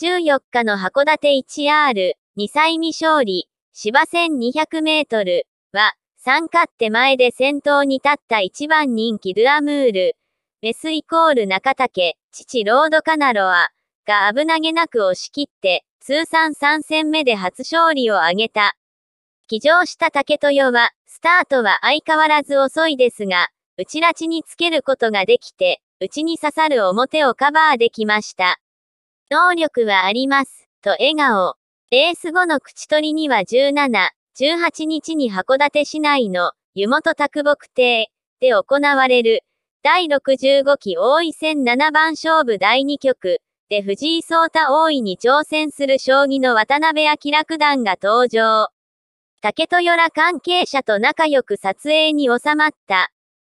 14日の函館 1R、2歳未勝利、芝1200メートルは、3勝手前で先頭に立った1番人気ゥアムール、メスイコール中竹、父ロードカナロア、が危なげなく押し切って、通算3戦目で初勝利を挙げた。騎乗した竹豊は、スタートは相変わらず遅いですが、内拉致につけることができて、内に刺さる表をカバーできました。能力はあります、と笑顔。レース後の口取りには17、18日に函館市内の湯本卓木邸で行われる第65期王位戦七番勝負第2局で藤井聡太王位に挑戦する将棋の渡辺明九段が登場。竹豊ら関係者と仲良く撮影に収まった